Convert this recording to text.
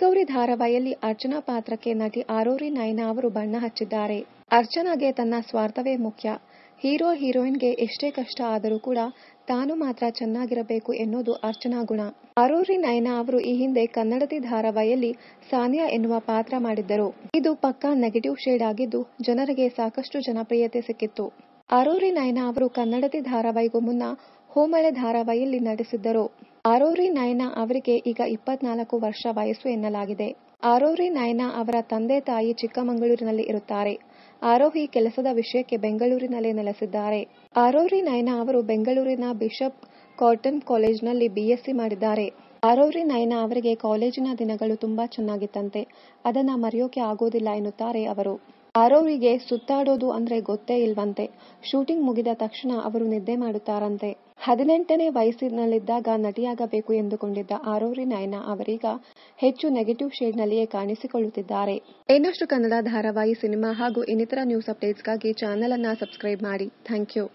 ಗೌರಿ ಧಾರಾವಾಹಿಯಲ್ಲಿ ಅರ್ಚನಾ ಪಾತ್ರಕ್ಕೆ ನಟಿ ಆರೋರಿ ನಯನ ಅವರು ಬಣ್ಣ ಹಚ್ಚಿದ್ದಾರೆ ಅರ್ಚನಾಗೆ ತನ್ನ ಸ್ವಾರ್ಥವೇ ಮುಖ್ಯ ಹೀರೋ ಹೀರೋಯಿನ್ಗೆ ಎಷ್ಟೇ ಕಷ್ಟ ಆದರೂ ಕೂಡ ತಾನು ಮಾತ್ರ ಚೆನ್ನಾಗಿರಬೇಕು ಎನ್ನುವುದು ಅರ್ಚನಾ ಗುಣ ಅರೂರಿ ನಯನ ಅವರು ಈ ಹಿಂದೆ ಕನ್ನಡತಿ ಧಾರಾವಾಹಿಯಲ್ಲಿ ಸಾನಿಯಾ ಎನ್ನುವ ಪಾತ್ರ ಮಾಡಿದ್ದರು ಇದು ಪಕ್ಕಾ ನೆಗೆಟಿವ್ ಶೇಡ್ ಆಗಿದ್ದು ಜನರಿಗೆ ಸಾಕಷ್ಟು ಜನಪ್ರಿಯತೆ ಸಿಕ್ಕಿತ್ತು ಅರೂರಿ ನಯನ ಅವರು ಕನ್ನಡತಿ ಧಾರಾವಾಹಿಗೂ ಮುನ್ನ ಹೋಮಳೆ ಧಾರಾವಾಹಿಯಲ್ಲಿ ನಟಿಸಿದ್ದರು ಆರೋರಿ ನಯನಾ ಅವರಿಗೆ ಈಗ ಇಪ್ಪತ್ನಾಲ್ಕು ವರ್ಷ ವಯಸ್ಸು ಎನ್ನಲಾಗಿದೆ ಆರೋರಿ ನಯನಾ ಅವರ ತಂದೆ ತಾಯಿ ಚಿಕ್ಕಮಗಳೂರಿನಲ್ಲಿ ಇರುತ್ತಾರೆ ಆರೋಹಿ ಕೆಲಸದ ವಿಷಯಕ್ಕೆ ಬೆಂಗಳೂರಿನಲ್ಲಿ ನೆಲೆಸಿದ್ದಾರೆ ಆರೋರಿ ನಯನಾ ಅವರು ಬೆಂಗಳೂರಿನ ಬಿಷಪ್ ಕಾಟನ್ ಕಾಲೇಜ್ನಲ್ಲಿ ಬಿಎಸ್ಸಿ ಮಾಡಿದ್ದಾರೆ ಆರೋರಿ ನಯನಾ ಅವರಿಗೆ ಕಾಲೇಜಿನ ದಿನಗಳು ತುಂಬಾ ಚೆನ್ನಾಗಿತ್ತಂತೆ ಅದನ್ನ ಮರೆಯೋಕೆ ಆಗೋದಿಲ್ಲ ಎನ್ನುತ್ತಾರೆ ಅವರು ಆರೋವಿಗೆ ಸುತ್ತಾಡೋದು ಅಂದ್ರೆ ಗೊತ್ತೇ ಇಲ್ವಂತೆ. ಶೂಟಿಂಗ್ ಮುಗಿದ ತಕ್ಷಣ ಅವರು ನಿದ್ದೆ ಮಾಡುತ್ತಾರಂತೆ. ಹದಿನೆಂಟನೇ ವಯಸ್ಸಿನಲ್ಲಿದ್ದಾಗ ನಟಿಯಾಗಬೇಕು ಎಂದುಕೊಂಡಿದ್ದ ಆರೋರಿ ನಯನ ಅವರೀಗ ಹೆಚ್ಚು ನೆಗೆಟಿವ್ ಶೇಡ್ನಲ್ಲಿಯೇ ಕಾಣಿಸಿಕೊಳ್ಳುತ್ತಿದ್ದಾರೆ. ಇನ್ನಷ್ಟು ಕನ್ನಡ ಧಾರಾವಾಹಿ, ಸಿನಿಮಾ ಹಾಗೂ ಇನ್ನಿತರ ನ್ಯೂಸ್ ಅಪ್ಡೇಟ್ಸ್ಗಾಗಿ ಚಾನೆಲ್ ಅನ್ನ ಸಬ್ಸ್ಕ್ರೈಬ್ ಮಾಡಿ. Thank you